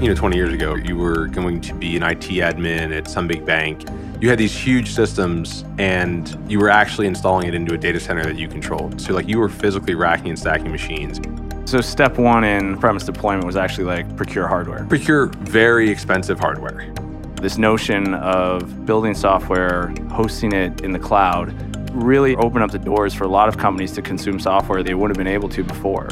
you know, 20 years ago, you were going to be an IT admin at some big bank. You had these huge systems and you were actually installing it into a data center that you controlled. So, like, you were physically racking and stacking machines. So, step one in premise deployment was actually like procure hardware. Procure very expensive hardware. This notion of building software, hosting it in the cloud, really opened up the doors for a lot of companies to consume software they wouldn't have been able to before.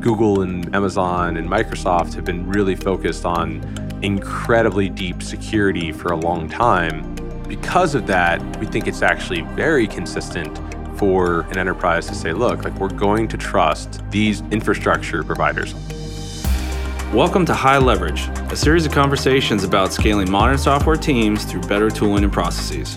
Google and Amazon and Microsoft have been really focused on incredibly deep security for a long time. Because of that, we think it's actually very consistent for an enterprise to say, look, like we're going to trust these infrastructure providers. Welcome to High Leverage, a series of conversations about scaling modern software teams through better tooling and processes.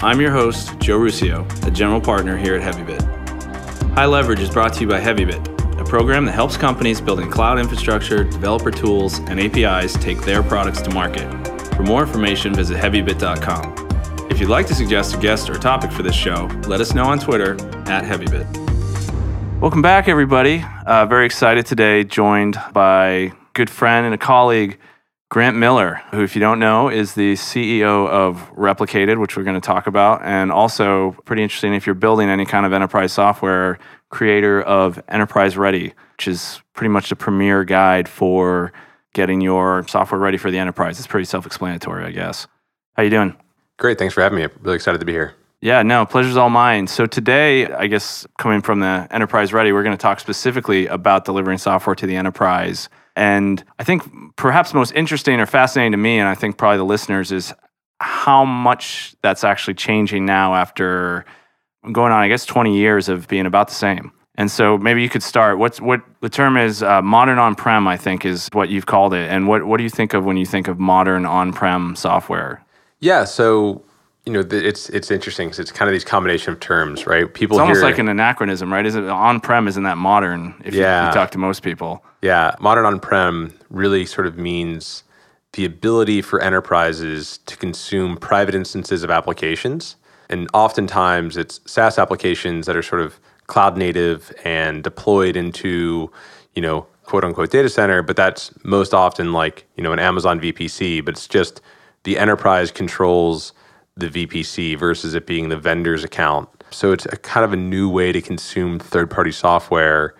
I'm your host, Joe Ruscio, a general partner here at HeavyBit. High Leverage is brought to you by HeavyBit, program that helps companies building cloud infrastructure, developer tools, and APIs take their products to market. For more information, visit HeavyBit.com. If you'd like to suggest a guest or a topic for this show, let us know on Twitter at HeavyBit. Welcome back, everybody. Uh, very excited today, joined by good friend and a colleague, Grant Miller, who, if you don't know, is the CEO of Replicated, which we're going to talk about, and also pretty interesting if you're building any kind of enterprise software, creator of Enterprise Ready, which is pretty much the premier guide for getting your software ready for the enterprise. It's pretty self-explanatory, I guess. How you doing? Great, thanks for having me. I'm really excited to be here. Yeah, no, pleasure's all mine. So today, I guess coming from the enterprise ready, we're going to talk specifically about delivering software to the enterprise and I think perhaps most interesting or fascinating to me, and I think probably the listeners, is how much that's actually changing now after going on, I guess, 20 years of being about the same. And so maybe you could start. What's what the term is uh, modern on-prem? I think is what you've called it. And what what do you think of when you think of modern on-prem software? Yeah. So you know, it's it's interesting because it's kind of these combination of terms, right? People it's almost hear, like an anachronism, right? Is it on-prem? Isn't that modern? If yeah. you, you talk to most people, yeah, modern on-prem really sort of means the ability for enterprises to consume private instances of applications, and oftentimes it's SaaS applications that are sort of cloud native and deployed into, you know, quote unquote data center. But that's most often like you know an Amazon VPC, but it's just the enterprise controls the VPC versus it being the vendor's account. So it's a kind of a new way to consume third-party software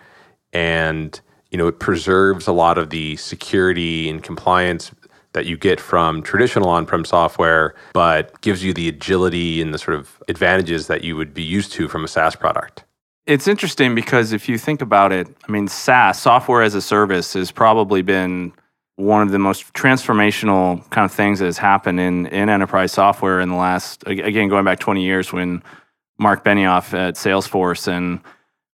and you know it preserves a lot of the security and compliance that you get from traditional on-prem software but gives you the agility and the sort of advantages that you would be used to from a SaaS product. It's interesting because if you think about it, I mean SaaS, software as a service has probably been one of the most transformational kind of things that has happened in, in enterprise software in the last, again, going back 20 years when Mark Benioff at Salesforce and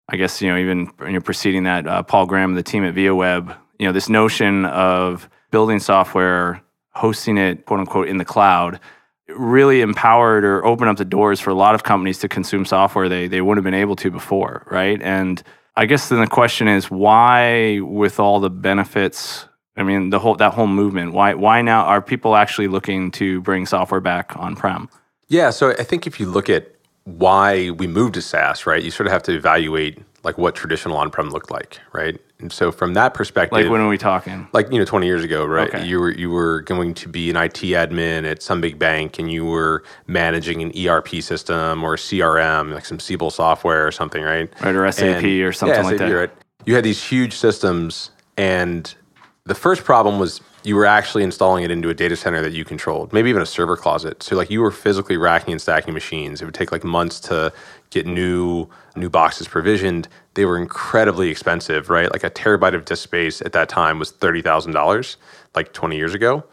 I guess, you know, even you know, preceding that, uh, Paul Graham, the team at ViaWeb, you know, this notion of building software, hosting it, quote unquote, in the cloud, really empowered or opened up the doors for a lot of companies to consume software they, they wouldn't have been able to before, right? And I guess then the question is why, with all the benefits I mean, the whole that whole movement. Why why now are people actually looking to bring software back on prem? Yeah, so I think if you look at why we moved to SaaS, right? You sort of have to evaluate like what traditional on-prem looked like, right? And so from that perspective, like when are we talking? Like you know, 20 years ago, right? Okay. You were you were going to be an IT admin at some big bank, and you were managing an ERP system or CRM, like some Siebel software or something, right? Right, or SAP and, or something yeah, SAP, like that. Right. You had these huge systems, and the first problem was you were actually installing it into a data center that you controlled, maybe even a server closet. So like you were physically racking and stacking machines. It would take like months to get new new boxes provisioned. They were incredibly expensive, right? Like a terabyte of disk space at that time was thirty thousand dollars, like twenty years ago.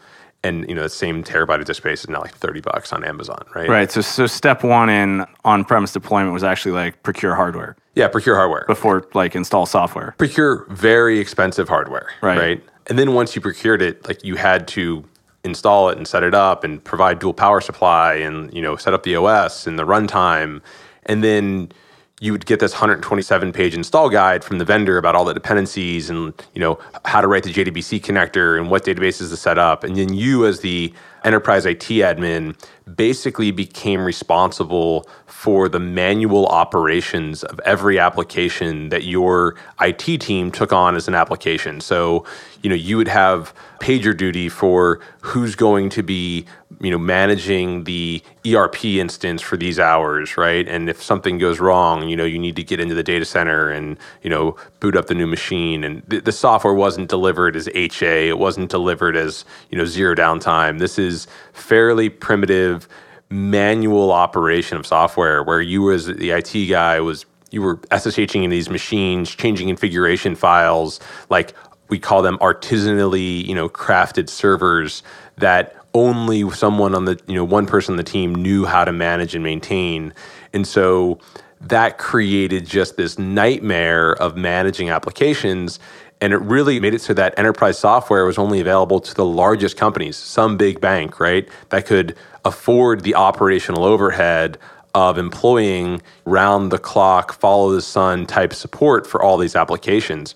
And you know, the same terabyte of disk space is now like thirty bucks on Amazon, right? Right. So so step one in on premise deployment was actually like procure hardware. Yeah, procure hardware. Before like install software. Procure very expensive hardware. Right. Right. And then once you procured it, like you had to install it and set it up and provide dual power supply and you know set up the OS and the runtime, and then you would get this 127 page install guide from the vendor about all the dependencies and you know how to write the JDBC connector and what databases to set up and then you as the enterprise IT admin basically became responsible for the manual operations of every application that your IT team took on as an application. So, you know, you would have pager duty for who's going to be, you know, managing the ERP instance for these hours, right? And if something goes wrong, you know, you need to get into the data center and, you know, boot up the new machine and th- the software wasn't delivered as HA, it wasn't delivered as, you know, zero downtime. This is fairly primitive manual operation of software where you as the IT guy was you were SSHing in these machines, changing configuration files, like we call them artisanally, you know, crafted servers that only someone on the, you know, one person on the team knew how to manage and maintain. And so that created just this nightmare of managing applications and it really made it so that enterprise software was only available to the largest companies, some big bank, right? That could afford the operational overhead of employing round the clock, follow the sun type support for all these applications.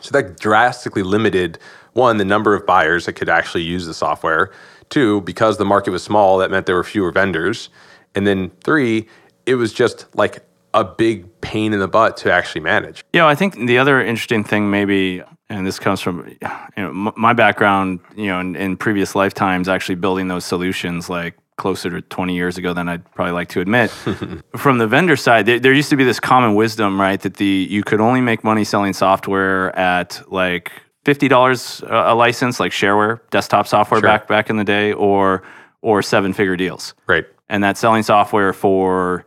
So that drastically limited one, the number of buyers that could actually use the software. Two, because the market was small, that meant there were fewer vendors. And then three, it was just like a big pain in the butt to actually manage. Yeah, you know, I think the other interesting thing, maybe, and this comes from you know my background, you know, in, in previous lifetimes, actually building those solutions like closer to 20 years ago than I'd probably like to admit. From the vendor side, there, there, used to be this common wisdom, right, that the you could only make money selling software at like fifty dollars a license, like shareware, desktop software sure. back back in the day, or or seven figure deals, right? And that selling software for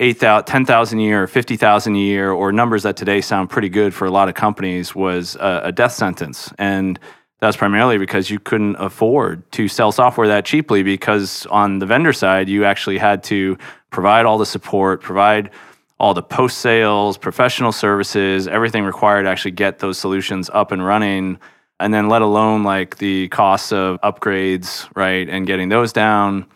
8,000, 10,000 a year or 50,000 a year or numbers that today sound pretty good for a lot of companies was a, a death sentence. And that's primarily because you couldn't afford to sell software that cheaply because on the vendor side, you actually had to provide all the support, provide all the post sales, professional services, everything required to actually get those solutions up and running. And then let alone like the costs of upgrades, right? And getting those down.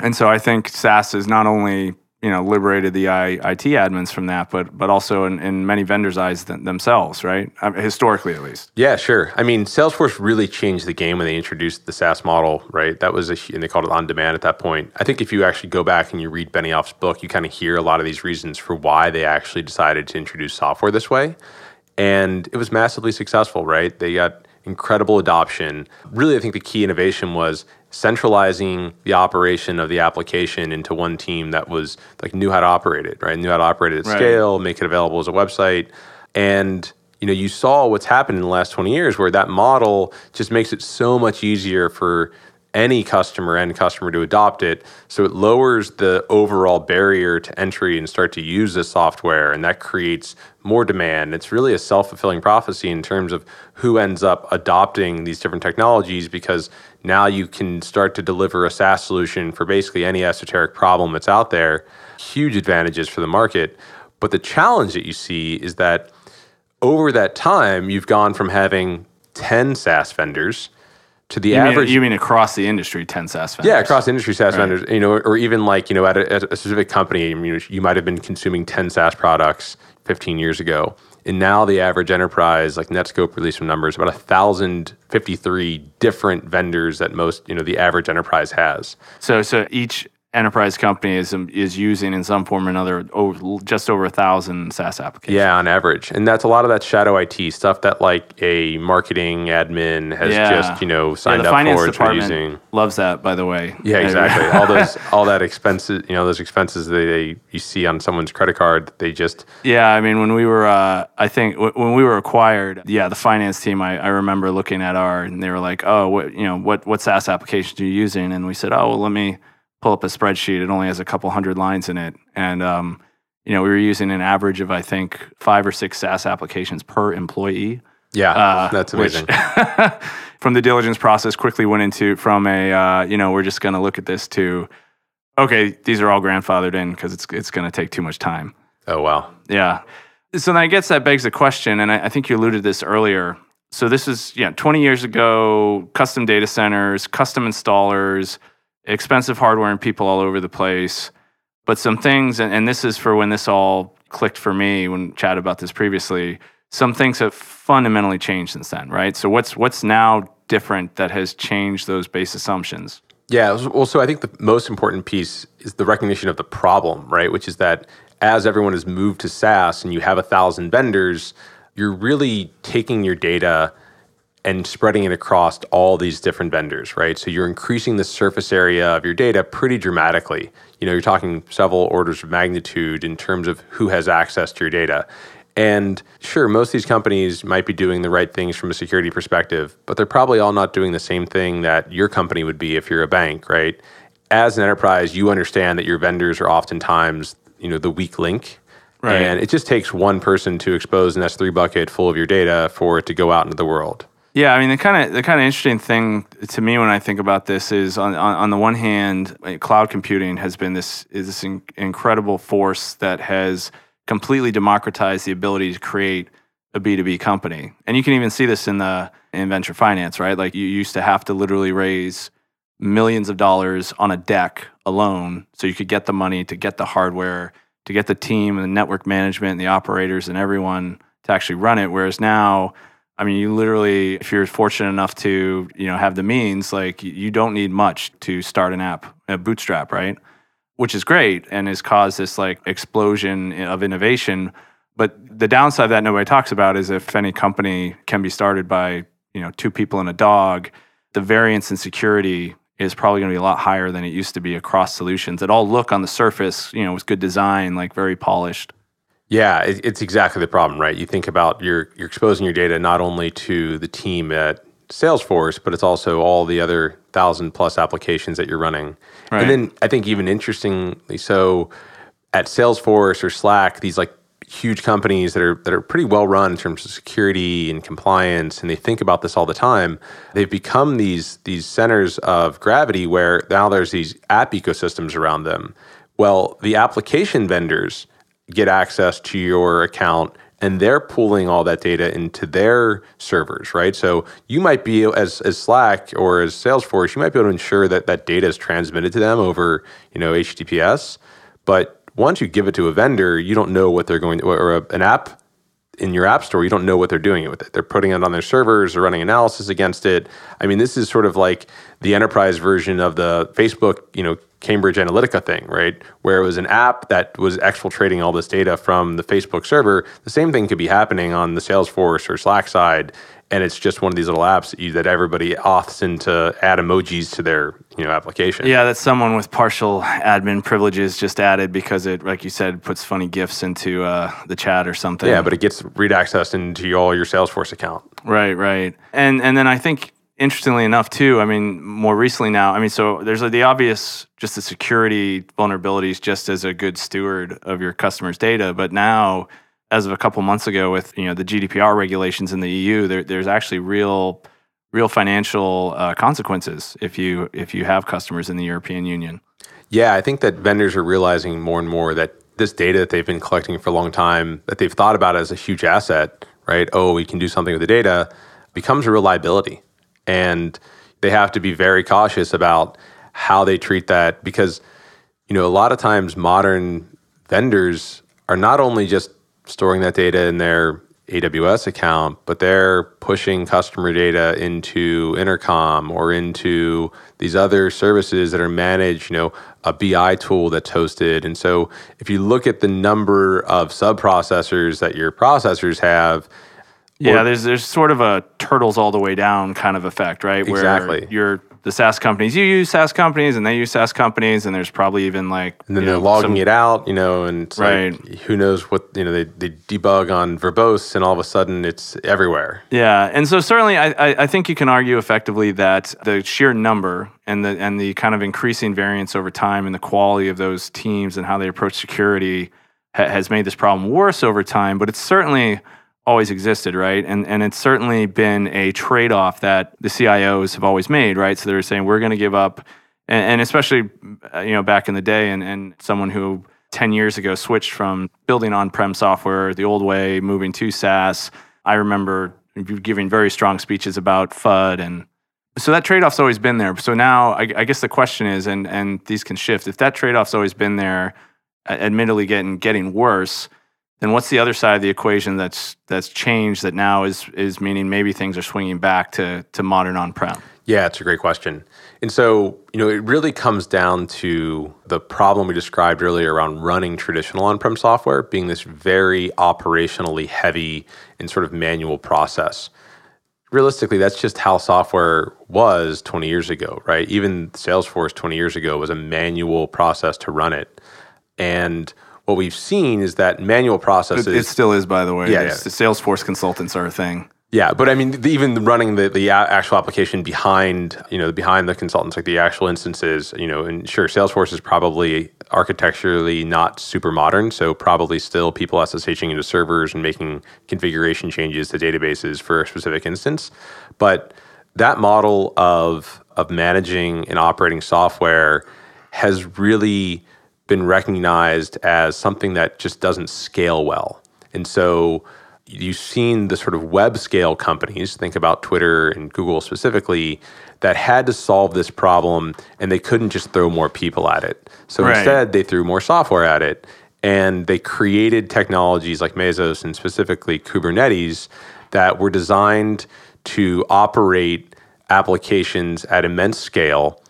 And so I think SaaS is not only you know liberated the IT admins from that, but but also in, in many vendors' eyes th- themselves, right? I uh, mean, historically, at least. Yeah, sure. I mean, Salesforce really changed the game when they introduced the SaaS model, right? That was a, and they called it on demand at that point. I think if you actually go back and you read Benioff's book, you kind of hear a lot of these reasons for why they actually decided to introduce software this way, and it was massively successful, right? They got incredible adoption. Really, I think the key innovation was centralizing the operation of the application into one team that was like knew how to operate it, right? Knew how to operate it at right. scale, make it available as a website. And you know, you saw what's happened in the last 20 years where that model just makes it so much easier for any customer and customer to adopt it. So it lowers the overall barrier to entry and start to use the software. And that creates more demand. It's really a self fulfilling prophecy in terms of who ends up adopting these different technologies because now you can start to deliver a SaaS solution for basically any esoteric problem that's out there. Huge advantages for the market. But the challenge that you see is that over that time, you've gone from having 10 SaaS vendors to the you average. Mean, you mean across the industry, 10 SaaS vendors? Yeah, across industry SaaS right. vendors, you know, or even like, you know, at a, at a specific company, you, know, you might have been consuming 10 SaaS products 15 years ago. And now the average enterprise, like Netscope released some numbers, about 1,053 different vendors that most, you know, the average enterprise has. So, so each enterprise company is, um, is using in some form or another over, just over a thousand SaaS applications. Yeah, on average. And that's a lot of that shadow IT stuff that like a marketing admin has yeah. just, you know, signed yeah, up for. The finance using. loves that, by the way. Yeah, exactly. all those, all that expenses, you know, those expenses that they, you see on someone's credit card, they just. Yeah, I mean, when we were, uh, I think w- when we were acquired, yeah, the finance team, I, I remember looking at our, and they were like, oh, what, you know, what, what SaaS applications are you using? And we said, oh, well, let me, pull up a spreadsheet. It only has a couple hundred lines in it, and um, you know we were using an average of I think five or six SaaS applications per employee. Yeah, uh, that's amazing. Which from the diligence process, quickly went into from a uh, you know we're just going to look at this to okay, these are all grandfathered in because it's it's going to take too much time. Oh wow, yeah. So then I guess that begs the question, and I, I think you alluded this earlier. So this is yeah, 20 years ago, custom data centers, custom installers, expensive hardware and people all over the place. But some things, and, and this is for when this all clicked for me when chat about this previously. Some things have fundamentally changed since then, right? So what's what's now different that has changed those base assumptions? Yeah. Well, so I think the most important piece is the recognition of the problem, right? Which is that as everyone has moved to SaaS and you have a thousand vendors, you're really taking your data and spreading it across all these different vendors, right? So you're increasing the surface area of your data pretty dramatically. You know, you're talking several orders of magnitude in terms of who has access to your data. And sure, most of these companies might be doing the right things from a security perspective, but they're probably all not doing the same thing that your company would be if you're a bank, right? As an enterprise, you understand that your vendors are oftentimes, you know, the weak link Right. And it just takes one person to expose an S3 bucket full of your data for it to go out into the world. Yeah, I mean the kind of the kind of interesting thing to me when I think about this is on on, on the one hand, cloud computing has been this is this in, incredible force that has completely democratized the ability to create a B2B company. And you can even see this in the in venture finance, right? Like you used to have to literally raise millions of dollars on a deck alone so you could get the money to get the hardware, to get the team and the network management and the operators and everyone to actually run it whereas now I mean, you literally, if you're fortunate enough to, you know, have the means, like you don't need much to start an app, a bootstrap, right? Which is great and has caused this like explosion of innovation. But the downside that nobody talks about is if any company can be started by, you know, two people and a dog, the variance in security is probably going to be a lot higher than it used to be across solutions that all look on the surface, you know, with good design, like very polished. Yeah, it's exactly the problem, right? You think about you're you're exposing your data not only to the team at Salesforce, but it's also all the other thousand plus applications that you're running. Right. And then I think even interestingly so at Salesforce or Slack, these like huge companies that are that are pretty well run in terms of security and compliance and they think about this all the time they've become these these centers of gravity where now there's these app ecosystems around them well the application vendors get access to your account and they're pulling all that data into their servers, right? So you might be as as Slack or as Salesforce, you might be able to ensure that that data is transmitted to them over you know HTTPS, but once you give it to a vendor, you don't know what they're going to, or a, an app in your app store, you don't know what they're doing with it. They're putting it on their servers, or running analysis against it. I mean, this is sort of like the enterprise version of the Facebook, you know, Cambridge Analytica thing, right? Where it was an app that was exfiltrating all this data from the Facebook server. The same thing could be happening on the Salesforce or Slack side. And it's just one of these little apps that, you, that everybody auths in to add emojis to their you know application. Yeah, that someone with partial admin privileges just added because it, like you said, puts funny gifs into uh, the chat or something. Yeah, but it gets read access into all your Salesforce account. Right, right, and and then I think interestingly enough, too, I mean, more recently now, I mean, so there's the obvious, just the security vulnerabilities, just as a good steward of your customers' data. But now, as of a couple months ago, with you know the GDPR regulations in the EU, there, there's actually real, real financial uh, consequences if you if you have customers in the European Union. Yeah, I think that vendors are realizing more and more that this data that they've been collecting for a long time, that they've thought about as a huge asset, right? Oh, we can do something with the data, becomes a real liability and they have to be very cautious about how they treat that because you know a lot of times modern vendors are not only just storing that data in their AWS account, but they're pushing customer data into Intercom or into these other services that are managed, you know, a BI tool that's hosted. And so if you look at the number of sub-processors that your processors have, yeah, there's there's sort of a turtles all the way down kind of effect, right? Where exactly. You're the SaaS companies. You use SaaS companies, and they use SaaS companies, and there's probably even like and then they're know, logging some, it out, you know, and right. Like, who knows what you know they they debug on verbose, and all of a sudden it's everywhere. Yeah, and so certainly I I, I think you can argue effectively that the sheer number and the and the kind of increasing variance over time and the quality of those teams and how they approach security ha- has made this problem worse over time, but it's certainly always existed, right? And and it's certainly been a trade-off that the CIOs have always made, right? So they're saying we're going to give up, and, and especially uh, you know back in the day, and and someone who ten years ago switched from building on-prem software the old way, moving to SaaS. I remember giving very strong speeches about FUD and. So that trade-off's always been there. So now, I, I guess the question is, and and these can shift. If that trade-off's always been there, admittedly getting getting worse, then what's the other side of the equation that's that's changed that now is is meaning maybe things are swinging back to to modern on-prem? Yeah, it's a great question. And so, you know, it really comes down to the problem we described earlier around running traditional on prem software being this very operationally heavy and sort of manual process. Realistically, that's just how software was 20 years ago, right? Even Salesforce 20 years ago was a manual process to run it. And what we've seen is that manual processes. It, it still is, by the way. Yeah, yeah. Salesforce consultants are a thing. Yeah, but I mean, the, even running the, the actual application behind, you know, behind the consultants, like the actual instances, you know, and sure, Salesforce is probably architecturally not super modern, so probably still people SSHing into servers and making configuration changes to databases for a specific instance. But that model of of managing and operating software has really been recognized as something that just doesn't scale well. And so you've seen the sort of web scale companies, think about Twitter and Google specifically, that had to solve this problem and they couldn't just throw more people at it. So right. instead, they threw more software at it and they created technologies like Mesos and specifically Kubernetes that were designed to operate applications at immense scale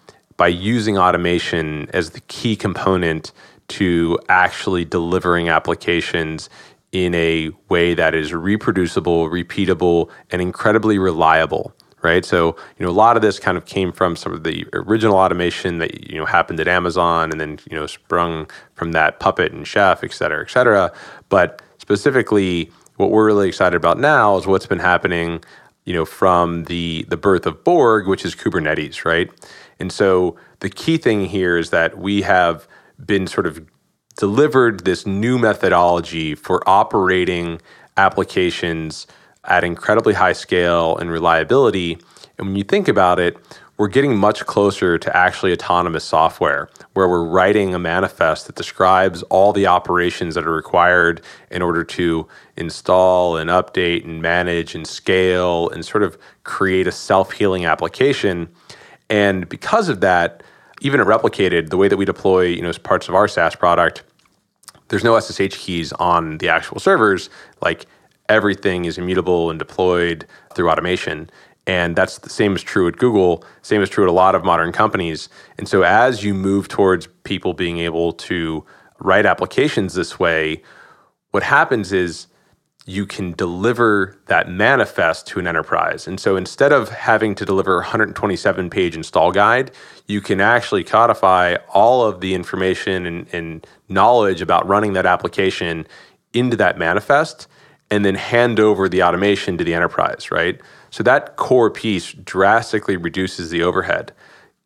by using automation as the key component to actually delivering applications in a way that is reproducible, repeatable, and incredibly reliable right? So, you know, a lot of this kind of came from some of the original automation that, you know, happened at Amazon and then, you know, sprung from that puppet and chef, et cetera, et cetera. But specifically, what we're really excited about now is what's been happening, you know, from the the birth of Borg, which is Kubernetes, right? And so the key thing here is that we have been sort of delivered this new methodology for operating applications at incredibly high scale and reliability. And when you think about it, we're getting much closer to actually autonomous software, where we're writing a manifest that describes all the operations that are required in order to install and update and manage and scale and sort of create a self healing application. And because of that, even at Replicated, the way that we deploy, you know, as parts of our SaaS product, there's no SSH keys on the actual servers. Like everything is immutable and deployed through automation. And that's the same is true at Google, same is true at a lot of modern companies. And so as you move towards people being able to write applications this way, what happens is you can deliver that manifest to an enterprise. And so instead of having to deliver a 127 page install guide, you can actually codify all of the information and, and, knowledge about running that application into that manifest and then hand over the automation to the enterprise, right? So that core piece drastically reduces the overhead.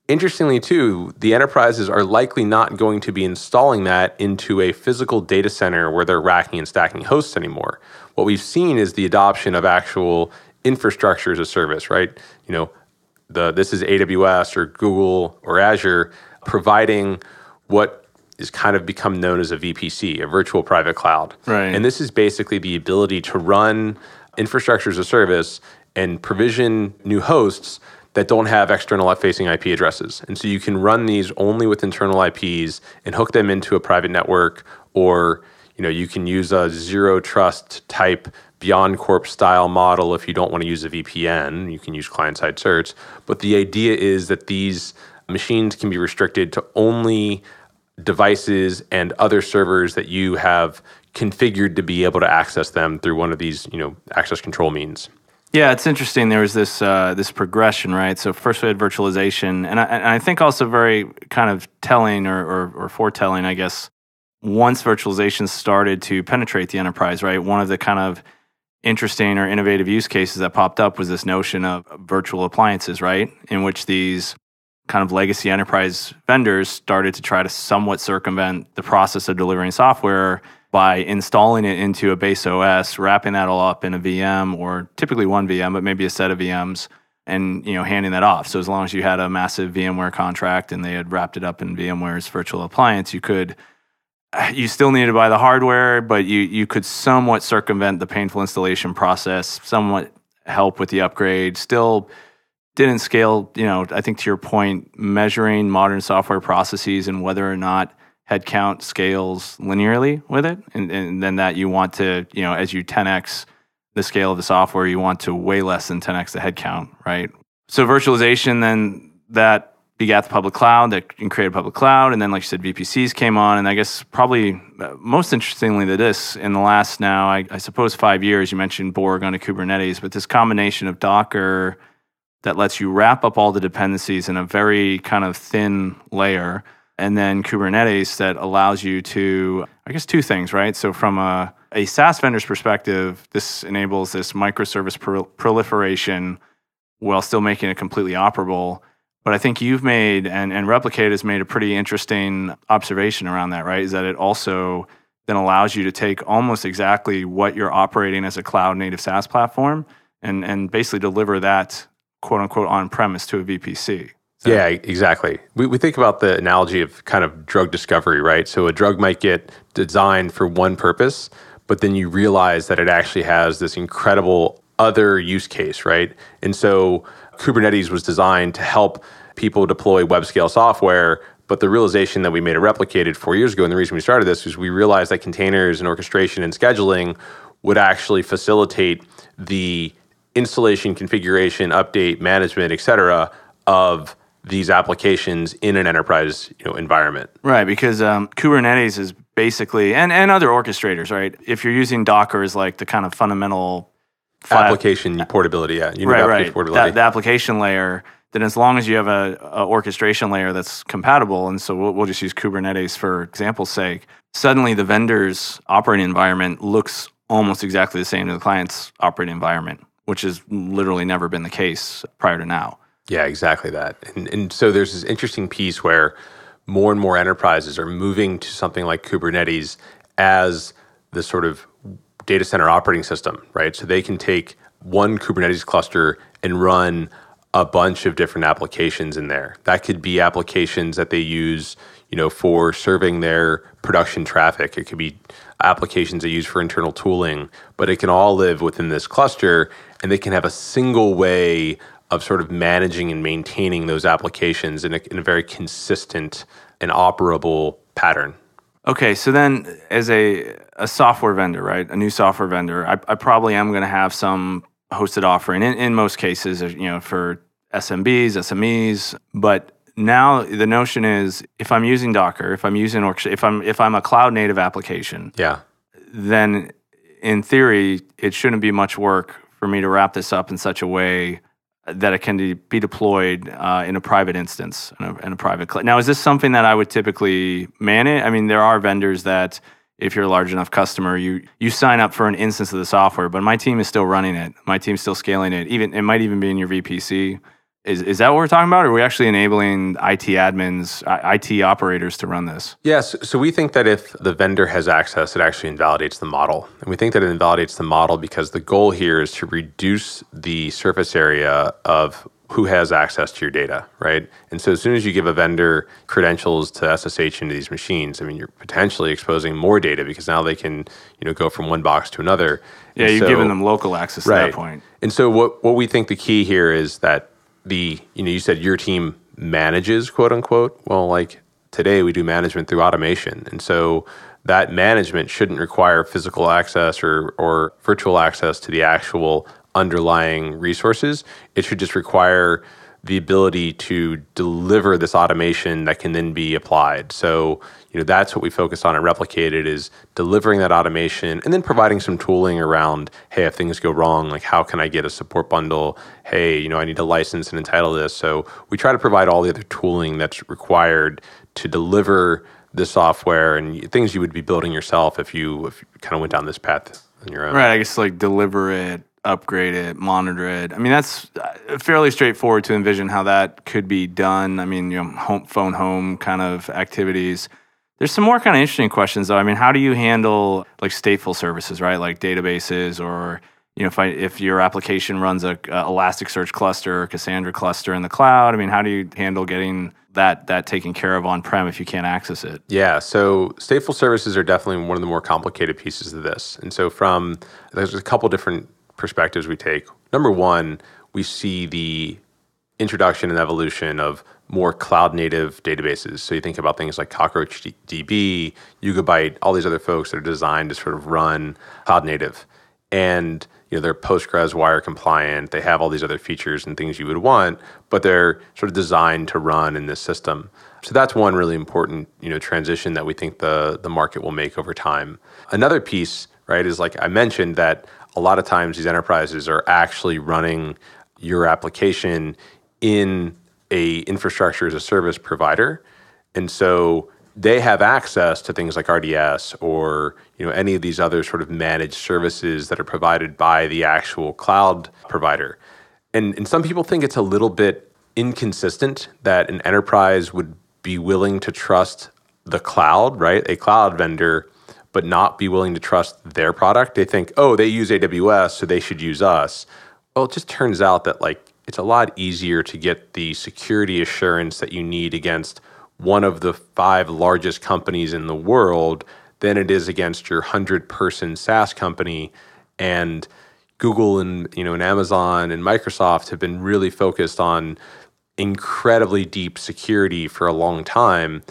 Interestingly, too, the enterprises are likely not going to be installing that into a physical data center where they're racking and stacking hosts anymore. What we've seen is the adoption of actual infrastructure as a service, right? You know, the this is AWS or Google or Azure providing what is kind of become known as a VPC, a virtual private cloud. Right. And this is basically the ability to run infrastructure as a service and provision new hosts that don't have external facing IP addresses. And so you can run these only with internal IPs and hook them into a private network or you know you can use a zero trust type beyond corp style model if you don't want to use a VPN, you can use client side certs, but the idea is that these machines can be restricted to only devices and other servers that you have configured to be able to access them through one of these, you know, access control means. Yeah, it's interesting. There was this uh, this progression, right? So first we had virtualization, and I, and I think also very kind of telling or, or, or foretelling, I guess. Once virtualization started to penetrate the enterprise, right? One of the kind of interesting or innovative use cases that popped up was this notion of virtual appliances, right? In which these kind of legacy enterprise vendors started to try to somewhat circumvent the process of delivering software by installing it into a base OS, wrapping that all up in a VM or typically one VM, but maybe a set of VMs and you know handing that off. So as long as you had a massive VMware contract and they had wrapped it up in VMware's virtual appliance, you could you still needed to buy the hardware, but you you could somewhat circumvent the painful installation process, somewhat help with the upgrade, still didn't scale, you know, I think to your point, measuring modern software processes and whether or not headcount scales linearly with it. And, and then that you want to, you know, as you 10x the scale of the software, you want to way less than 10x the headcount, right? So virtualization, then that begat the public cloud that created public cloud. And then, like you said, VPCs came on. And I guess probably uh, most interestingly to this, in the last now, I, I suppose five years, you mentioned Borg onto Kubernetes, but this combination of Docker that lets you wrap up all the dependencies in a very kind of thin layer – and then Kubernetes that allows you to, I guess, two things, right? So, from a, a SaaS vendor's perspective, this enables this microservice pro- proliferation while still making it completely operable. But I think you've made, and, and Replicate has made a pretty interesting observation around that, right? Is that it also then allows you to take almost exactly what you're operating as a cloud native SaaS platform and, and basically deliver that quote unquote on premise to a VPC. Yeah, exactly. We, we think about the analogy of kind of drug discovery, right? So a drug might get designed for one purpose, but then you realize that it actually has this incredible other use case, right? And so Kubernetes was designed to help people deploy web scale software. But the realization that we made it replicated four years ago, and the reason we started this is we realized that containers and orchestration and scheduling would actually facilitate the installation, configuration, update, management, et cetera, of these applications in an enterprise you know, environment. Right, because um, Kubernetes is basically and and other orchestrators, right? If you're using Docker as like the kind of fundamental application portability, yeah, you know, right, right, portability. That, the application layer. Then as long as you have a, a orchestration layer that's compatible, and so we'll, we'll just use Kubernetes for example's sake. Suddenly, the vendor's operating environment looks almost exactly the same as the client's operating environment, which has literally never been the case prior to now. Yeah, exactly that. And, and so there's this interesting piece where more and more enterprises are moving to something like Kubernetes as the sort of data center operating system, right? So they can take one Kubernetes cluster and run a bunch of different applications in there. That could be applications that they use, you know, for serving their production traffic. It could be applications they use for internal tooling, but it can all live within this cluster and they can have a single way of sort of managing and maintaining those applications in a, in a very consistent and operable pattern. Okay, so then as a, a software vendor, right, a new software vendor, I, I probably am going to have some hosted offering in, in most cases, you know, for SMBs, SMEs. But now the notion is if I'm using Docker, if I'm using Orchestra, if I'm if I'm a cloud native application, yeah, then in theory it shouldn't be much work for me to wrap this up in such a way that it can be deployed uh, in a private instance in a, in a private cloud. Now, is this something that I would typically manage? I mean, there are vendors that, if you're a large enough customer, you you sign up for an instance of the software, but my team is still running it. My team's still scaling it. Even it might even be in your VPC. Is, is that what we're talking about? are we actually enabling IT admins, IT operators to run this? Yes. So we think that if the vendor has access, it actually invalidates the model. And we think that it invalidates the model because the goal here is to reduce the surface area of who has access to your data, right? And so as soon as you give a vendor credentials to SSH into these machines, I mean, you're potentially exposing more data because now they can, you know, go from one box to another. Yeah, and you've so, given them local access right. at that point. And so what, what we think the key here is that the you know you said your team manages quote unquote well like today we do management through automation and so that management shouldn't require physical access or or virtual access to the actual underlying resources it should just require the ability to deliver this automation that can then be applied. So, you know, that's what we focus on at Replicated is delivering that automation and then providing some tooling around, hey, if things go wrong, like how can I get a support bundle? Hey, you know, I need to license and entitle this. So we try to provide all the other tooling that's required to deliver the software and things you would be building yourself if you, if you kind of went down this path on your own. Right. I guess like deliver it upgrade it, monitor it. I mean, that's uh, fairly straightforward to envision how that could be done. I mean, you know, home, phone home kind of activities. There's some more kind of interesting questions though. I mean, how do you handle like stateful services, right? Like databases or you know, if I, if your application runs a, a Elasticsearch cluster or Cassandra cluster in the cloud, I mean, how do you handle getting that that taken care of on prem if you can't access it? Yeah, so stateful services are definitely one of the more complicated pieces of this. And so from there's a couple different perspectives we take. Number one, we see the introduction and evolution of more cloud native databases. So you think about things like CockroachDB, Yugabyte, all these other folks that are designed to sort of run cloud native. And you know, they're Postgres wire compliant, they have all these other features and things you would want, but they're sort of designed to run in this system. So that's one really important, you know, transition that we think the the market will make over time. Another piece, right, is like I mentioned that a lot of times these enterprises are actually running your application in a infrastructure as a service provider and so they have access to things like RDS or you know any of these other sort of managed services that are provided by the actual cloud provider. And and some people think it's a little bit inconsistent that an enterprise would be willing to trust the cloud, right? A cloud vendor but not be willing to trust their product. They think, oh, they use AWS, so they should use us. Well, it just turns out that like it's a lot easier to get the security assurance that you need against one of the five largest companies in the world than it is against your 100 person SaaS company and Google and you know and Amazon and Microsoft have been really focused on incredibly deep security for a long time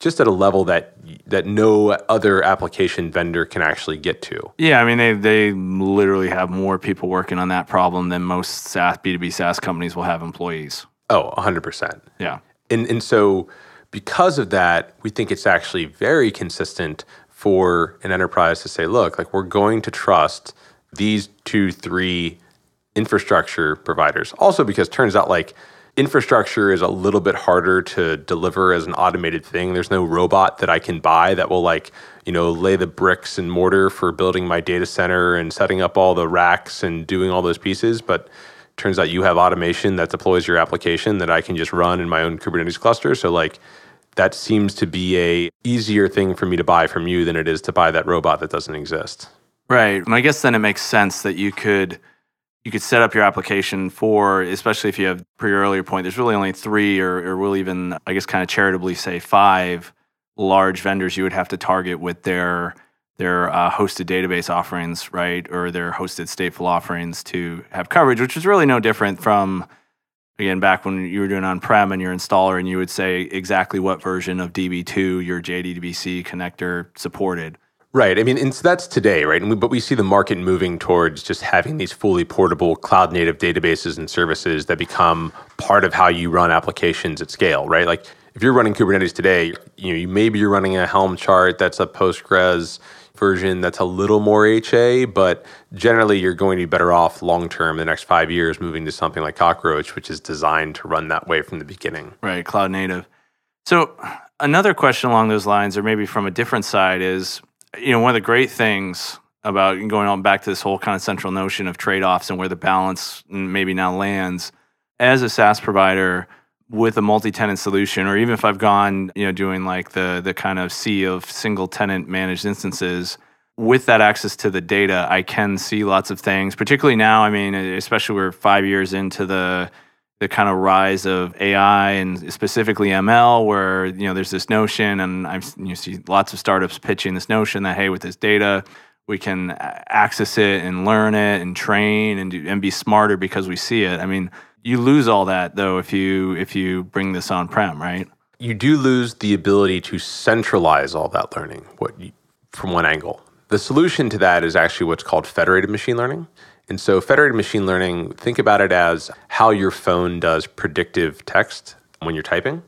just at a level that that no other application vendor can actually get to. Yeah, I mean they they literally have more people working on that problem than most SaaS B2B SaaS companies will have employees. Oh, 100%. Yeah. And and so because of that, we think it's actually very consistent for an enterprise to say, look, like we're going to trust these two three infrastructure providers. Also because turns out like infrastructure is a little bit harder to deliver as an automated thing. There's no robot that I can buy that will like, you know, lay the bricks and mortar for building my data center and setting up all the racks and doing all those pieces, but turns out you have automation that deploys your application that I can just run in my own Kubernetes cluster. So like that seems to be a easier thing for me to buy from you than it is to buy that robot that doesn't exist. Right. And I guess then it makes sense that you could you could set up your application for, especially if you have, per your earlier point, there's really only three, or, or we'll even, I guess, kind of charitably say five large vendors you would have to target with their their uh, hosted database offerings, right, or their hosted stateful offerings to have coverage, which is really no different from again back when you were doing on-prem and your installer, and you would say exactly what version of DB2 your JDBC connector supported. Right. I mean, and so that's today, right? We, but we see the market moving towards just having these fully portable cloud native databases and services that become part of how you run applications at scale, right? Like if you're running Kubernetes today, you know, you, maybe you're running a Helm chart that's a Postgres version that's a little more HA, but generally you're going to be better off long term the next five years moving to something like Cockroach, which is designed to run that way from the beginning. Right, cloud native. So another question along those lines, or maybe from a different side, is you know, one of the great things about going on back to this whole kind of central notion of trade offs and where the balance maybe now lands as a SaaS provider with a multi tenant solution, or even if I've gone, you know, doing like the the kind of sea of single tenant managed instances. With that access to the data, I can see lots of things, particularly now. I mean, especially we're five years into the the kind of rise of AI and specifically ML, where you know there's this notion, and I've you see lots of startups pitching this notion that hey, with this data, we can access it and learn it and train and do, and be smarter because we see it. I mean, you lose all that though if you if you bring this on prem, right? You do lose the ability to centralize all that learning what you, from one angle. The solution to that is actually what's called federated machine learning. And so, federated machine learning, think about it as how your phone does predictive text when you're typing.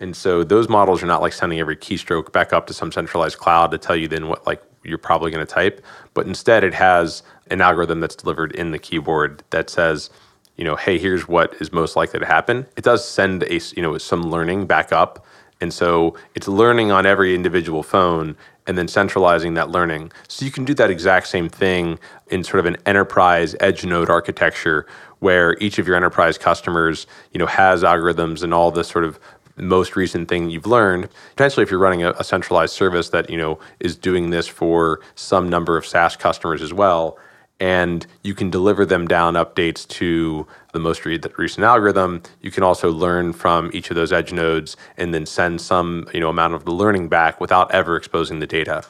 And so, those models are not like sending every keystroke back up to some centralized cloud to tell you then what like you're probably going to type, but instead it has an algorithm that's delivered in the keyboard that says, you know, hey, here's what is most likely to happen. It does send a you know some learning back up and so it's learning on every individual phone and then centralizing that learning. So you can do that exact same thing in sort of an enterprise edge node architecture where each of your enterprise customers, you know, has algorithms and all the sort of most recent thing you've learned. Potentially if you're running a, a centralized service that, you know, is doing this for some number of SaaS customers as well, and you can deliver them down updates to the most recent algorithm. You can also learn from each of those edge nodes and then send some you know amount of the learning back without ever exposing the data.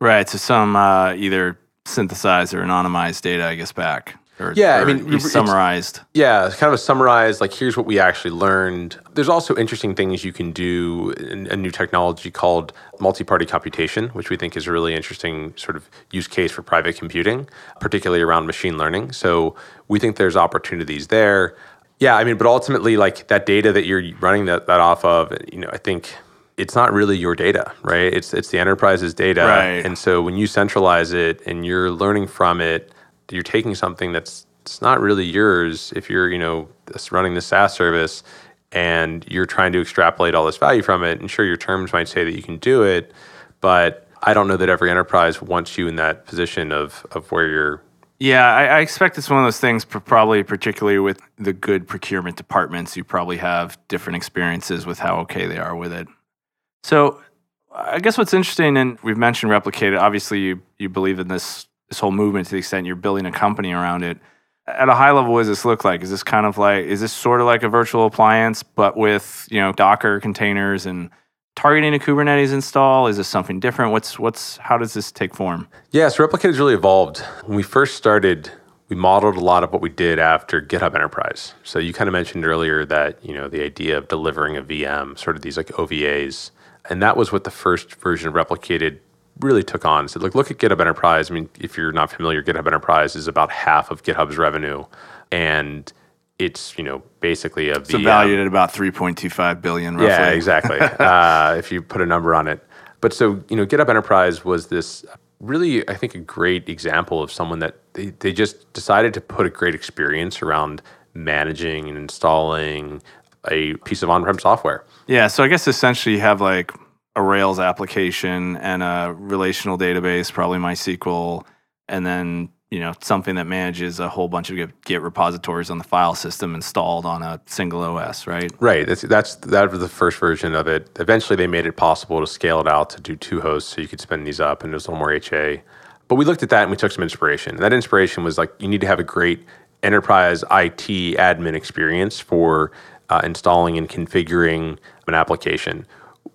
Right. So some uh, either synthesized or anonymized data, I guess, back. Or, yeah, or I mean, you summarized. Yeah, it's kind of a summarized. Like, here's what we actually learned. There's also interesting things you can do in a new technology called multi-party computation, which we think is a really interesting sort of use case for private computing, particularly around machine learning. So we think there's opportunities there. Yeah, I mean, but ultimately, like that data that you're running that, that off of, you know, I think it's not really your data, right? It's it's the enterprise's data, right. and so when you centralize it and you're learning from it you're taking something that's it's not really yours if you're you know running the SaaS service and you're trying to extrapolate all this value from it. And sure, your terms might say that you can do it, but I don't know that every enterprise wants you in that position of of where you're. Yeah, I, I expect it's one of those things. Probably particularly with the good procurement departments, you probably have different experiences with how okay they are with it. So I guess what's interesting, and we've mentioned replicated. Obviously, you you believe in this this whole movement to the extent you're building a company around it. At a high level, what does this look like? Is this kind of like, is this sort of like a virtual appliance, but with, you know, Docker containers and targeting a Kubernetes install? Is this something different? What's, what's, how does this take form? Yeah, so Replicate has really evolved. When we first started, we modeled a lot of what we did after GitHub Enterprise. So you kind of mentioned earlier that, you know, the idea of delivering a VM, sort of these like OVAs, and that was what the first version of Replicated really took on. So like, look at GitHub Enterprise. I mean, if you're not familiar, GitHub Enterprise is about half of GitHub's revenue, and it's you know basically a it's VM. valued at about three point two five billion. Roughly. Yeah, exactly. uh, if you put a number on it, but so you know, GitHub Enterprise was this really, I think, a great example of someone that they, they just decided to put a great experience around managing and installing a piece of on-prem software. Yeah, so I guess essentially you have like a Rails application and a relational database, probably MySQL, and then you know something that manages a whole bunch of Git repositories on the file system installed on a single OS, right? Right. That's that's that was the first version of it. Eventually, they made it possible to scale it out to do two hosts, so you could spin these up, and there's a little more HA. But we looked at that and we took some inspiration. And that inspiration was like you need to have a great enterprise IT admin experience for uh, installing and configuring an application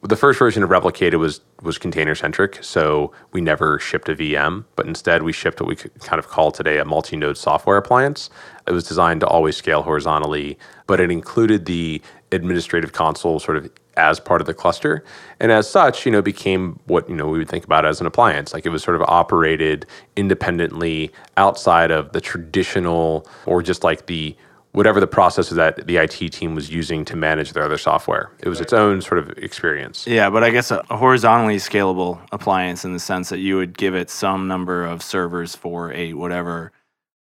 the first version of Replicated was was container centric, so we never shipped a VM, but instead we shipped what we kind of call today a multi-node software appliance. It was designed to always scale horizontally, but it included the administrative console sort of as part of the cluster, and as such, you know, became what you know we would think about as an appliance. Like it was sort of operated independently outside of the traditional or just like the whatever the process that the IT team was using to manage their other software. It was its own sort of experience. Yeah, but I guess a horizontally scalable appliance in the sense that you would give it some number of servers for a whatever,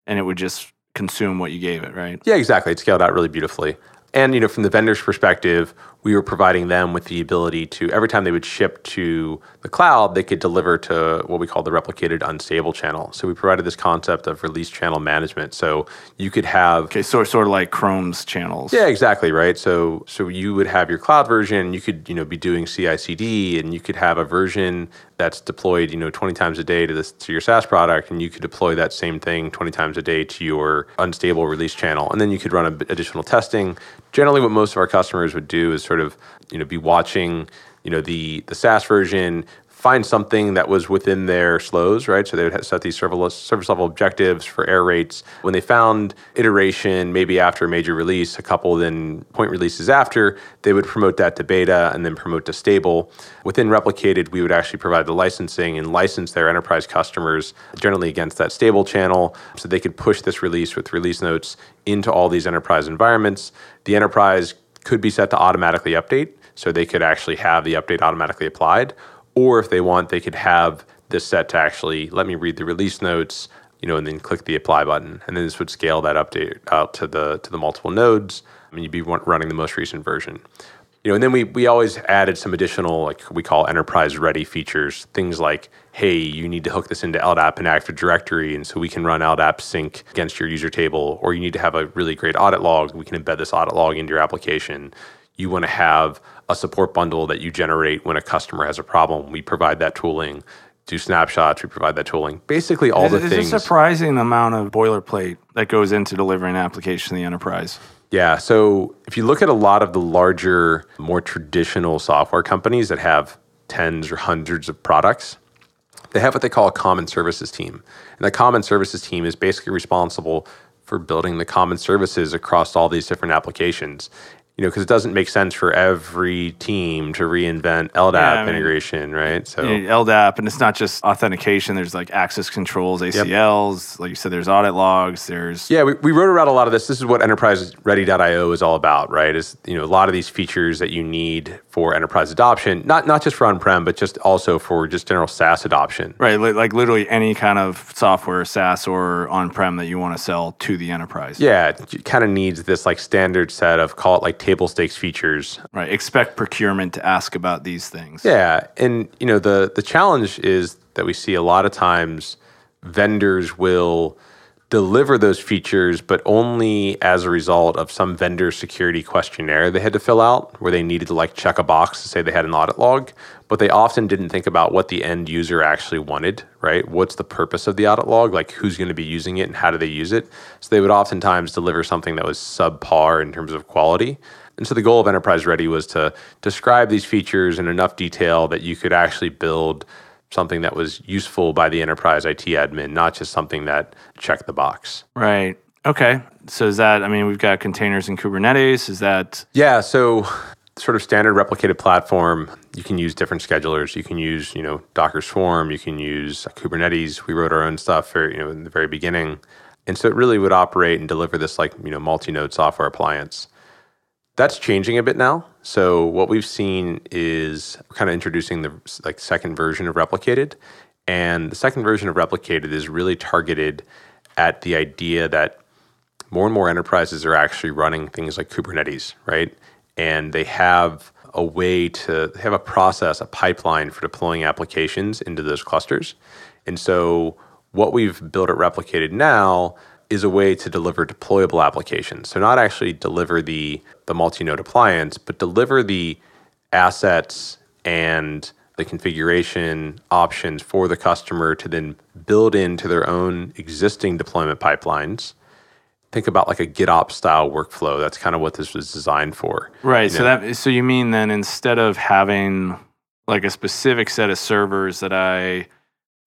and it would just consume what you gave it, right? Yeah, exactly. It scaled out really beautifully. And you know, from the vendor's perspective, we were providing them with the ability to every time they would ship to the cloud, they could deliver to what we call the replicated unstable channel. So we provided this concept of release channel management. So you could have okay, so sort of like Chrome's channels. Yeah, exactly right. So so you would have your cloud version. You could you know be doing CI/CD, and you could have a version that's deployed you know 20 times a day to this to your SaaS product, and you could deploy that same thing 20 times a day to your unstable release channel, and then you could run additional testing. Generally, what most of our customers would do is sort sort of you know be watching you know the the SaaS version find something that was within their slows, right? So they would set these service, service level objectives for error rates. When they found iteration, maybe after a major release, a couple then point releases after, they would promote that to beta and then promote to stable. Within Replicated, we would actually provide the licensing and license their enterprise customers generally against that stable channel so they could push this release with release notes into all these enterprise environments. The enterprise could be set to automatically update. So they could actually have the update automatically applied. Or if they want, they could have this set to actually let me read the release notes, you know, and then click the apply button. And then this would scale that update out to the to the multiple nodes. I mean, you'd be running the most recent version. You know, and then we we always added some additional like we call enterprise ready features, things like hey, you need to hook this into LDAP and Active Directory, and so we can run LDAP sync against your user table, or you need to have a really great audit log. We can embed this audit log into your application. You want to have a support bundle that you generate when a customer has a problem. We provide that tooling. Do snapshots. We provide that tooling. Basically, all the it's things. It's a surprising amount of boilerplate that goes into delivering an application to the enterprise. Yeah. So if you look at a lot of the larger, more traditional software companies that have tens or hundreds of products, they have what they call a common services team. And the common services team is basically responsible for building the common services across all these different applications you know, because it doesn't make sense for every team to reinvent LDAP yeah, I mean, integration, right? So LDAP, and it's not just authentication. There's like access controls, ACLs, yep. like you said. There's audit logs. There's yeah, we, we wrote around a lot of this. This is what enterprise ready.io is all about, right? Is you know a lot of these features that you need for enterprise adoption, not not just for on-prem, but just also for just general SaaS adoption, right? Like literally any kind of software, SaaS or on-prem that you want to sell to the enterprise. Yeah, it kind of needs this like standard set of call it like table stakes features. Right. Expect procurement to ask about these things. Yeah. And you know, the the challenge is that we see a lot of times vendors will deliver those features, but only as a result of some vendor security questionnaire they had to fill out, where they needed to like check a box to say they had an audit log. But they often didn't think about what the end user actually wanted, right? What's the purpose of the audit log? Like who's going to be using it and how do they use it? So they would oftentimes deliver something that was subpar in terms of quality. And so the goal of Enterprise Ready was to describe these features in enough detail that you could actually build something that was useful by the enterprise IT admin, not just something that checked the box. Right. Okay. So is that I mean we've got containers in Kubernetes, is that Yeah, so sort of standard replicated platform, you can use different schedulers. You can use, you know, Docker Swarm, you can use Kubernetes. We wrote our own stuff for, you know, in the very beginning. And so it really would operate and deliver this like, you know, multi-node software appliance. That's changing a bit now. So what we've seen is kind of introducing the like second version of replicated and the second version of replicated is really targeted at the idea that more and more enterprises are actually running things like Kubernetes, right? And they have a way to have a process, a pipeline for deploying applications into those clusters. And so what we've built at replicated now is a way to deliver deployable applications. So not actually deliver the the multi-node appliance, but deliver the assets and the configuration options for the customer to then build into their own existing deployment pipelines. Think about like a GitOps style workflow. That's kind of what this was designed for. Right. You know? So that so you mean then instead of having like a specific set of servers that I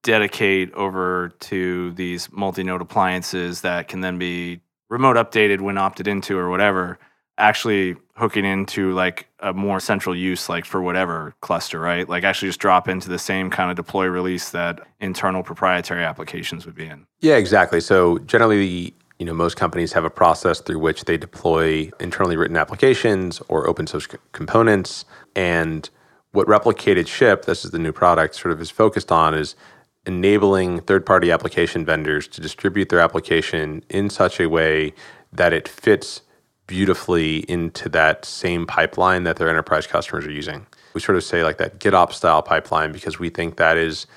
dedicate over to these multi-node appliances that can then be remote updated when opted into or whatever actually hooking into like a more central use like for whatever cluster right like actually just drop into the same kind of deploy release that internal proprietary applications would be in yeah exactly so generally you know most companies have a process through which they deploy internally written applications or open source c- components and what replicated ship this is the new product sort of is focused on is enabling third party application vendors to distribute their application in such a way that it fits beautifully into that same pipeline that their enterprise customers are using. We sort of say like that GitOps style pipeline because we think that is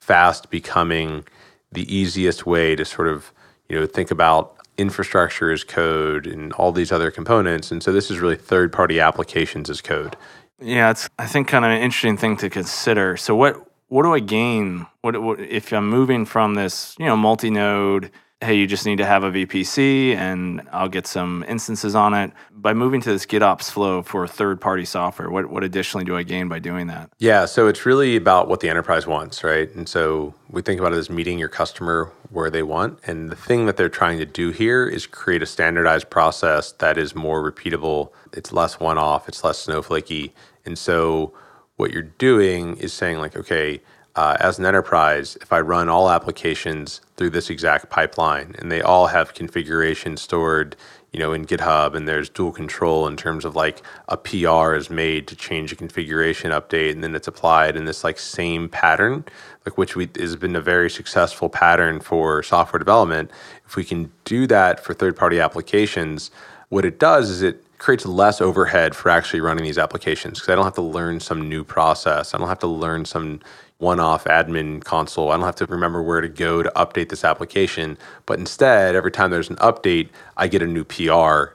fast becoming the easiest way to sort of, you know, think about infrastructure as code and all these other components. And so this is really third party applications as code. Yeah, it's I think kind of an interesting thing to consider. So what what do I gain? What, what if I'm moving from this, you know, multi-node? Hey, you just need to have a VPC, and I'll get some instances on it. By moving to this GitOps flow for third-party software, what what additionally do I gain by doing that? Yeah, so it's really about what the enterprise wants, right? And so we think about it as meeting your customer where they want, and the thing that they're trying to do here is create a standardized process that is more repeatable. It's less one-off. It's less snowflakey, and so what you're doing is saying like, okay, uh, as an enterprise, if I run all applications through this exact pipeline and they all have configuration stored, you know, in GitHub and there's dual control in terms of like a PR is made to change a configuration update and then it's applied in this like same pattern, like which we has been a very successful pattern for software development. If we can do that for third party applications, what it does is it creates less overhead for actually running these applications because I don't have to learn some new process. I don't have to learn some one off admin console. I don't have to remember where to go to update this application. But instead, every time there's an update, I get a new PR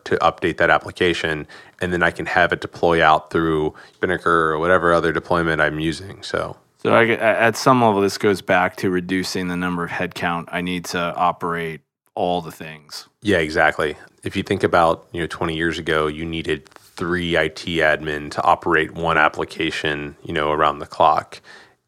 to update that application. And then I can have it deploy out through Spinnaker or whatever other deployment I'm using. So. So I, at some level, this goes back to reducing the number of headcount I need to operate all the things. Yeah, exactly if you think about you know 20 years ago you needed three IT admin to operate one application you know around the clock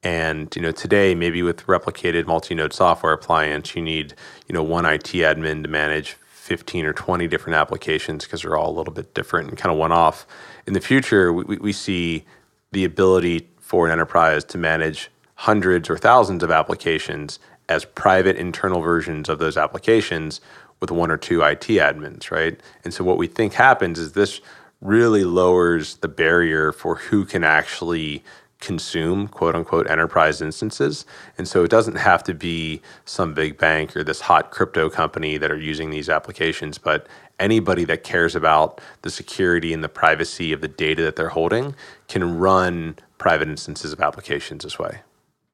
and you know today maybe with replicated multi-node software appliance you need you know one IT admin to manage 15 or 20 different applications because they're all a little bit different and kind of one off in the future we, we see the ability for an enterprise to manage hundreds or thousands of applications as private internal versions of those applications with one or two IT admins, right? And so what we think happens is this really lowers the barrier for who can actually consume quote unquote enterprise instances. And so it doesn't have to be some big bank or this hot crypto company that are using these applications, but anybody that cares about the security and the privacy of the data that they're holding can run private instances of applications this way.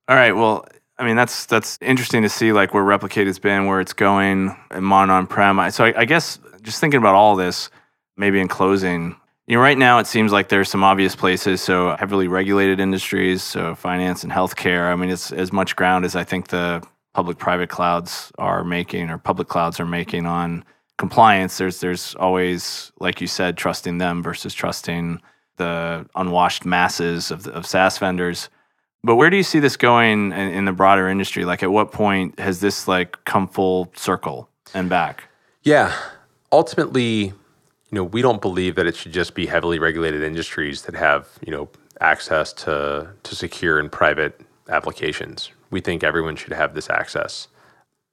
All right. Well, I mean, that's that's interesting to see like where Replicate has been, where it's going, and Mon on prem. So I, I guess just thinking about all this, maybe in closing, you know, right now it seems like there's some obvious places. So heavily regulated industries, so finance and healthcare. I mean, it's as much ground as I think the public-private clouds are making, or public clouds are making on compliance. There's there's always, like you said, trusting them versus trusting the unwashed masses of, of SaaS vendors. But where do you see this going in, in the broader industry? Like, at what point has this like come full circle and back? Yeah, ultimately, you know, we don't believe that it should just be heavily regulated industries that have, you know, access to to secure and private applications. We think everyone should have this access.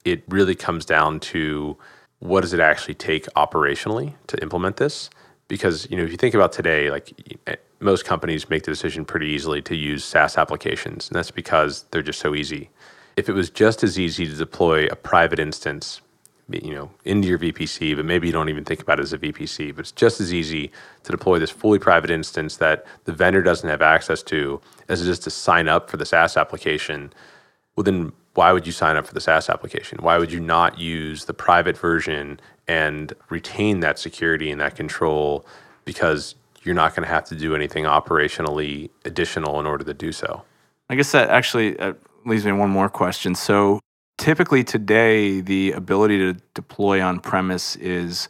It really comes down to what does it actually take operationally to implement this? because you know if you think about today like eh, most companies make the decision pretty easily to use SaaS applications and that's because they're just so easy. If it was just as easy to deploy a private instance you know into your VPC, but maybe you don't even think about it as a VPC. But it's just as easy to deploy this fully private instance that the vendor doesn't have access to as it is to sign up for the SaaS application. Well, then why would you sign up for the SaaS application? Why would you not use the private version and retain that security and that control because you're not going to have to do anything operationally additional in order to do so. I guess that actually uh, leaves me one more question. So, typically today, the ability to deploy on premise is,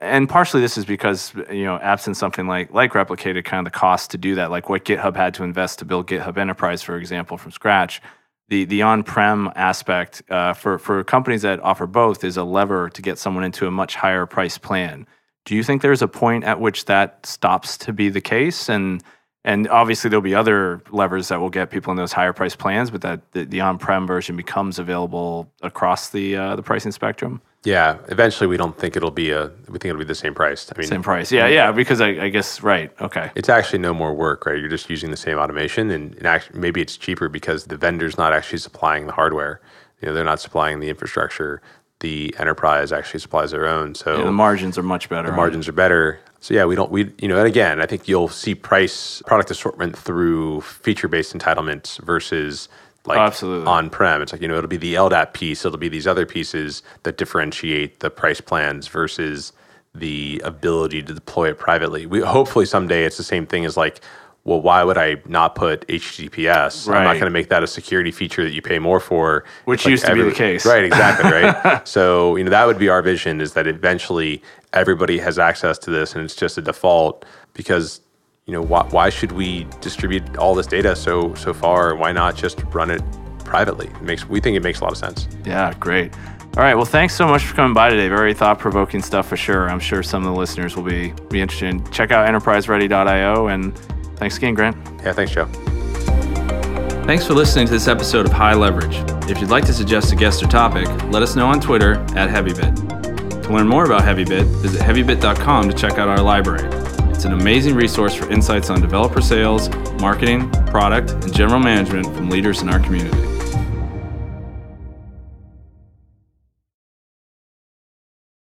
and partially this is because you know, absent something like like replicated, kind of the cost to do that, like what GitHub had to invest to build GitHub Enterprise, for example, from scratch the the on-prem aspect uh, for for companies that offer both is a lever to get someone into a much higher price plan. Do you think there's a point at which that stops to be the case? And and obviously there'll be other levers that will get people in those higher price plans, but that the, the on-prem version becomes available across the uh, the pricing spectrum. Yeah, eventually we don't think it'll be a. We think it'll be the same price. I mean, same price. Yeah, yeah. Because I, I guess right. Okay. It's actually no more work, right? You're just using the same automation, and, and actually, maybe it's cheaper because the vendor's not actually supplying the hardware. You know, they're not supplying the infrastructure. The enterprise actually supplies their own. So yeah, the margins are much better. The margins are better. So yeah, we don't we you know, and again, I think you'll see price product assortment through feature based entitlements versus like Absolutely. on-prem. It's like, you know, it'll be the LDAP piece, it'll be these other pieces that differentiate the price plans versus the ability to deploy it privately. We hopefully someday it's the same thing as like, well, why would I not put HTTPS? Right. I'm not going to make that a security feature that you pay more for. Which like used to every, be the case. Right, exactly, right? so, you know, that would be our vision is that eventually everybody has access to this and it's just a default because you know, why, why should we distribute all this data so so far? Why not just run it privately? It makes we think it makes a lot of sense. Yeah, great. All right. Well, thanks so much for coming by today. Very thought provoking stuff for sure. I'm sure some of the listeners will be be interested. In. Check out enterpriseready.io and thanks again, Grant. Yeah, thanks, Joe. Thanks for listening to this episode of High Leverage. If you'd like to suggest a guest or topic, let us know on Twitter at HeavyBit. To learn more about HeavyBit, visit heavybit.com to check out our library. It's an amazing resource for insights on developer sales, marketing, product, and general management from leaders in our community.